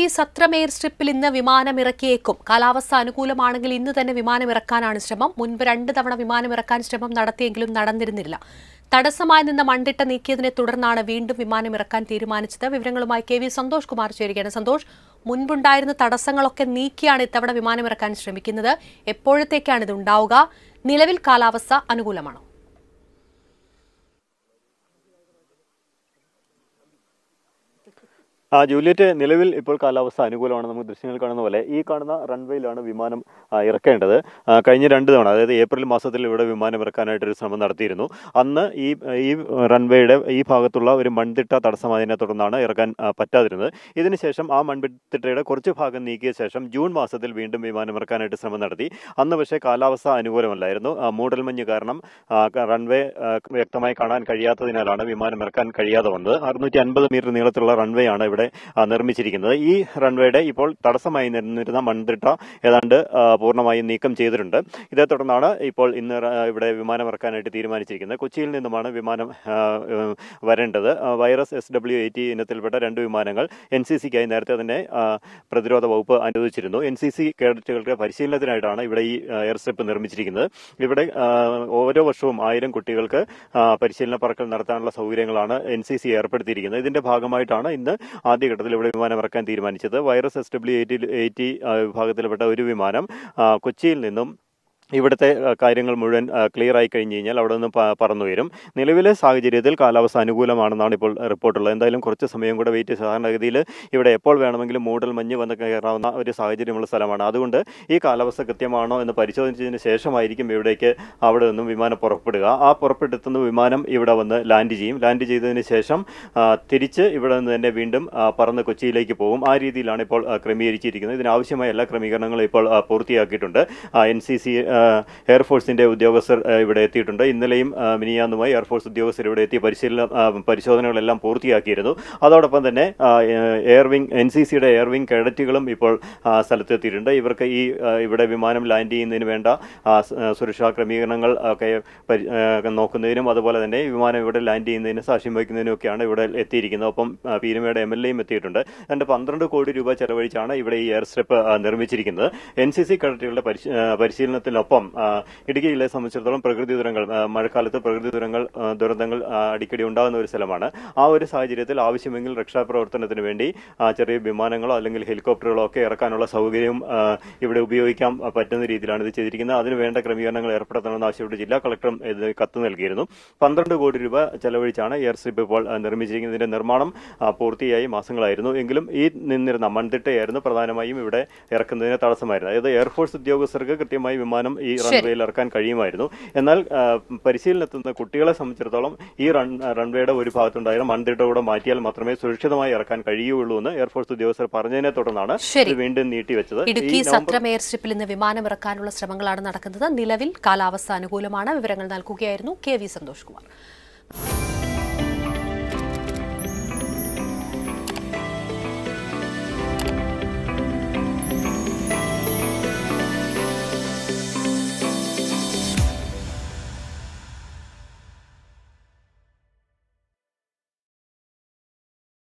ഡൽഹി സത്രം air സ്ട്രിപ്പിൽ ഇന്ന് വിമാനം ഇറക്കിയേക്കും കാലാവസ്ഥ അനുകൂലമാണെങ്കിൽ ഇന്ന് തന്നെ വിമാനം ഇറക്കാനാണ് ശ്രമം മുൻപ് രണ്ട് തവണ വിമാനം ഇറക്കാൻ ശ്രമം നടത്തിയെങ്കിലും നടന്നിരുന്നില്ല തടസ്സമായി നിന്ന മണ്ടിട്ട നീക്കിയതിനെ തുടർന്നാണ് വീണ്ടും വിമാനം ഇറക്കാൻ തീരുമാനിച്ചത് വിവരങ്ങളുമായി കെ വി സന്തോഷ് കുമാർ ചേരുകയാണ് സന്തോഷ് മുൻപുണ്ടായിരുന്ന തടസ്സങ്ങളൊക്കെ നീക്കിയാണ് ഇത്തവണ വിമാനം ഇറക്കാൻ ശ്രമിക്കുന്നത് എപ്പോഴത്തേക്കാണ് ഇത് ഉണ്ടാവുക നിലവിൽ കാലാവസ്ഥ അനുകൂലമാണോ ആ ജൂലിയറ്റ് നിലവിൽ ഇപ്പോൾ കാലാവസ്ഥ അനുകൂലമാണ് നമുക്ക് ദൃശ്യങ്ങൾ കാണുന്ന പോലെ ഈ കാണുന്ന റൺവേയിലാണ് വിമാനം ഇറക്കേണ്ടത് കഴിഞ്ഞ രണ്ട് തവണ അതായത് ഏപ്രിൽ മാസത്തിൽ ഇവിടെ വിമാനം ഇറക്കാനായിട്ടൊരു ശ്രമം നടത്തിയിരുന്നു അന്ന് ഈ ഈ റൺവേയുടെ ഈ ഭാഗത്തുള്ള ഒരു മൺതിട്ട തടസ്സമായതിനെ തുടർന്നാണ് ഇറക്കാൻ പറ്റാതിരുന്നത് ഇതിനുശേഷം ആ മൺതിട്ടയുടെ കുറച്ച് ഭാഗം നീക്കിയ ശേഷം ജൂൺ മാസത്തിൽ വീണ്ടും വിമാനം ഇറക്കാനായിട്ട് ശ്രമം നടത്തി അന്ന് പക്ഷേ കാലാവസ്ഥ അനുകൂലമല്ലായിരുന്നു മൂടൽമഞ്ഞ് കാരണം റൺവേ വ്യക്തമായി കാണാൻ കഴിയാത്തതിനാലാണ് വിമാനം ഇറക്കാൻ കഴിയാതെ വന്നത് അറുന്നൂറ്റി അൻപത് മീറ്റർ നീളത്തിലുള്ള റൺവേ ആണ് ഇവിടെ ഇവിടെ നിർമ്മിച്ചിരിക്കുന്നത് ഈ റൺവേയുടെ ഇപ്പോൾ തടസ്സമായി നിന്നിരുന്ന മൺതിട്ട ഏതാണ്ട് പൂർണ്ണമായും നീക്കം ചെയ്തിട്ടുണ്ട് ഇതേ തുടർന്നാണ് ഇപ്പോൾ ഇന്ന് ഇവിടെ വിമാനം ഇറക്കാനായിട്ട് തീരുമാനിച്ചിരിക്കുന്നത് കൊച്ചിയിൽ നിന്നുമാണ് വിമാനം വരേണ്ടത് വൈറസ് എസ് ഡബ്ല്യു എയ്റ്റി ഇനത്തിൽപ്പെട്ട രണ്ട് വിമാനങ്ങൾ എൻ സി സിക്കായി നേരത്തെ തന്നെ പ്രതിരോധ വകുപ്പ് അനുവദിച്ചിരുന്നു എൻ സി സി കേഡറ്റുകളുടെ പരിശീലനത്തിനായിട്ടാണ് ഇവിടെ ഈ എയർ സ്ട്രിപ്പ് നിർമ്മിച്ചിരിക്കുന്നത് ഇവിടെ ഓരോ വർഷവും ആയിരം കുട്ടികൾക്ക് പരിശീലന പറക്കൽ നടത്താനുള്ള സൗകര്യങ്ങളാണ് എൻ സി സി ഏർപ്പെടുത്തിയിരിക്കുന്നത് ഇതിന്റെ ഭാഗമായിട്ടാണ് ഇന്ന് ആദ്യഘട്ടത്തിൽ ഇവിടെ വിമാനം ഇറക്കാൻ തീരുമാനിച്ചത് virus S W eighty eighty വിഭാഗത്തിൽപ്പെട്ട ഒരു വിമാനം കൊച്ചിയിൽ നിന്നും ഇവിടുത്തെ കാര്യങ്ങൾ മുഴുവൻ ക്ലിയർ ആയി കഴിഞ്ഞ് കഴിഞ്ഞാൽ അവിടെ നിന്ന് പറന്നു വരും നിലവിലെ സാഹചര്യത്തിൽ കാലാവസ്ഥ അനുകൂലമാണെന്നാണ് ഇപ്പോൾ റിപ്പോർട്ടുള്ളത് എന്തായാലും കുറച്ച് സമയം കൂടെ വെയിറ്റ് സാധാരണഗതിയിൽ ഇവിടെ എപ്പോൾ വേണമെങ്കിലും മൂടൽ മഞ്ഞ് വന്ന് കയറാവുന്ന ഒരു സാഹചര്യമുള്ള സ്ഥലമാണ് അതുകൊണ്ട് ഈ കാലാവസ്ഥ കൃത്യമാണോ എന്ന് പരിശോധിച്ചതിന് ശേഷമായിരിക്കും ഇവിടേക്ക് അവിടെ നിന്നും വിമാനം പുറപ്പെടുക ആ പുറപ്പെടുത്തുന്ന വിമാനം ഇവിടെ വന്ന് ലാൻഡ് ചെയ്യും ലാൻഡ് ചെയ്തതിന് ശേഷം തിരിച്ച് ഇവിടെ നിന്ന് തന്നെ വീണ്ടും പറന്ന് കൊച്ചിയിലേക്ക് പോകും ആ രീതിയിലാണ് ഇപ്പോൾ ക്രമീകരിച്ചിരിക്കുന്നത് ഇതിനാവശ്യമായ എല്ലാ ക്രമീകരണങ്ങളും ഇപ്പോൾ പൂർത്തിയാക്കിയിട്ടുണ്ട് എൻ സി സി എയർഫോഴ്സിൻ്റെ ഉദ്യോഗസ്ഥർ ഇവിടെ എത്തിയിട്ടുണ്ട് ഇന്നലെയും മിനിയാന്നുമായി എയർഫോഴ്സ് ഉദ്യോഗസ്ഥർ ഇവിടെ എത്തി പരിശീലന പരിശോധനകളെല്ലാം പൂർത്തിയാക്കിയിരുന്നു അതോടൊപ്പം തന്നെ എയർവിംഗ് എൻ സി സിയുടെ എയർവിംഗ് കേഡറ്റുകളും ഇപ്പോൾ സ്ഥലത്തെത്തിയിട്ടുണ്ട് ഇവർക്ക് ഈ ഇവിടെ വിമാനം ലാൻഡ് ചെയ്യുന്നതിന് വേണ്ട സുരക്ഷാ ക്രമീകരണങ്ങൾ ഒക്കെ നോക്കുന്നതിനും അതുപോലെ തന്നെ വിമാനം ഇവിടെ ലാൻഡ് ചെയ്യുന്നതിന് സാക്ഷ്യം വഹിക്കുന്നതിനൊക്കെയാണ് ഇവിടെ എത്തിയിരിക്കുന്നത് ഒപ്പം പീരുമയുടെ എം എൽ എയും എത്തിയിട്ടുണ്ട് രണ്ട് പന്ത്രണ്ട് കോടി രൂപ ചെലവഴിച്ചാണ് ഇവിടെ ഈ എയർ സ്ട്രിപ്പ് നിർമ്മിച്ചിരിക്കുന്നത് എൻ സി സി കേഡറ്റുകളുടെ പരിശീലനത്തിനൊപ്പം ഒപ്പം ഇടുക്കി ജില്ലയെ സംബന്ധിച്ചിടത്തോളം പ്രകൃതി ദുരങ്ങൾ മഴക്കാലത്ത് പ്രകൃതി ദുരങ്ങൾ ദുരന്തങ്ങൾ അടിക്കടി ഉണ്ടാകുന്ന ഒരു സ്ഥലമാണ് ആ ഒരു സാഹചര്യത്തിൽ ആവശ്യമെങ്കിൽ രക്ഷാപ്രവർത്തനത്തിന് വേണ്ടി ചെറിയ വിമാനങ്ങളോ അല്ലെങ്കിൽ ഹെലികോപ്റ്ററുകളോ ഒക്കെ ഇറക്കാനുള്ള സൗകര്യം ഇവിടെ ഉപയോഗിക്കാൻ പറ്റുന്ന രീതിയിലാണ് ഇത് ചെയ്തിരിക്കുന്നത് അതിന് വേണ്ട ക്രമീകരണങ്ങൾ ഏർപ്പെടുത്തണമെന്ന് ആവശ്യപ്പെട്ട് ജില്ലാ കളക്ടറും ഇത് കത്ത് നൽകിയിരുന്നു പന്ത്രണ്ട് കോടി രൂപ ചെലവഴിച്ചാണ് എയർ സ്ട്രിപ്പ് ഇപ്പോൾ നിർമ്മിച്ചിരിക്കുന്നതിന്റെ നിർമ്മാണം പൂർത്തിയായി മാസങ്ങളായിരുന്നു എങ്കിലും ഈ നിന്നിരുന്ന മൺതിട്ടയായിരുന്നു പ്രധാനമായും ഇവിടെ ഇറക്കുന്നതിന് തടസ്സമായിരുന്നു അതായത് എയർഫോഴ്സ് ഉദ്യോഗസ്ഥർക്ക് കൃത്യമായി വിമാനം ഈ റൺവേയിൽ ഇറക്കാൻ കഴിയുമായിരുന്നു എന്നാൽ പരിശീലനത്തുന്ന കുട്ടികളെ സംബന്ധിച്ചിടത്തോളം ഈ റൺ റൺവേയുടെ ഒരു ഭാഗത്തുണ്ടായിരുന്ന മൺതിട്ട കൂടെ മാറ്റിയാൽ മാത്രമേ സുരക്ഷിതമായി ഇറക്കാൻ കഴിയുകയുള്ളൂ എന്ന് എയർഫോഴ്സ് ഉദ്യോഗസ്ഥർ പറഞ്ഞതിനെ തുടർന്നാണ് വീണ്ടും നീട്ടിവെച്ചത് ഇടുക്കി സത്രം സ്ട്രിപ്പിൽ നിന്ന് വിമാനം ഇറക്കാനുള്ള ശ്രമങ്ങളാണ് നടക്കുന്നത് നിലവിൽ കാലാവസ്ഥ അനുകൂലമാണ് വിവരങ്ങൾ നൽകുകയായിരുന്നു കെ വി സന്തോഷ് കുമാർ